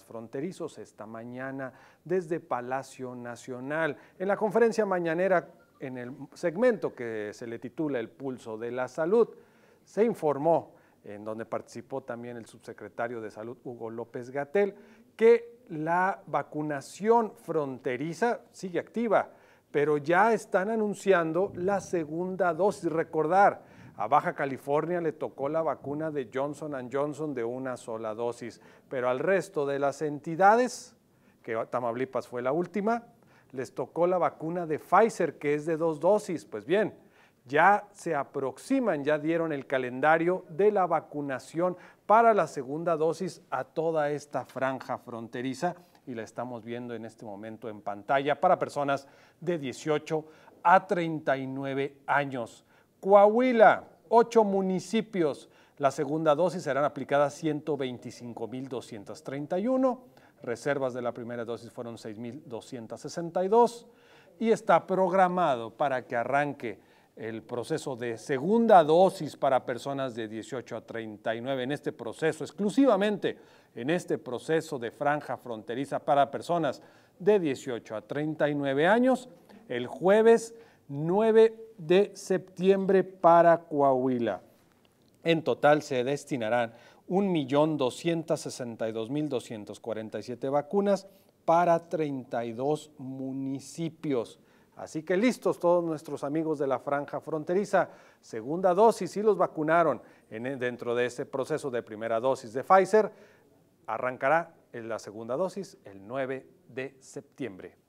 fronterizos esta mañana desde Palacio Nacional. En la conferencia mañanera, en el segmento que se le titula El pulso de la salud, se informó, en donde participó también el subsecretario de Salud Hugo López Gatel, que la vacunación fronteriza sigue activa, pero ya están anunciando la segunda dosis. Recordar, a Baja California le tocó la vacuna de Johnson Johnson de una sola dosis, pero al resto de las entidades, que Tamaulipas fue la última, les tocó la vacuna de Pfizer, que es de dos dosis. Pues bien, ya se aproximan, ya dieron el calendario de la vacunación para la segunda dosis a toda esta franja fronteriza y la estamos viendo en este momento en pantalla para personas de 18 a 39 años. Coahuila, ocho municipios. La segunda dosis serán aplicadas 125.231. Reservas de la primera dosis fueron 6.262. Y está programado para que arranque el proceso de segunda dosis para personas de 18 a 39 en este proceso, exclusivamente en este proceso de franja fronteriza para personas de 18 a 39 años, el jueves 9 de septiembre para Coahuila. En total se destinarán 1.262.247 vacunas para 32 municipios. Así que listos todos nuestros amigos de la franja fronteriza. Segunda dosis, si los vacunaron dentro de ese proceso de primera dosis de Pfizer. Arrancará la segunda dosis el 9 de septiembre.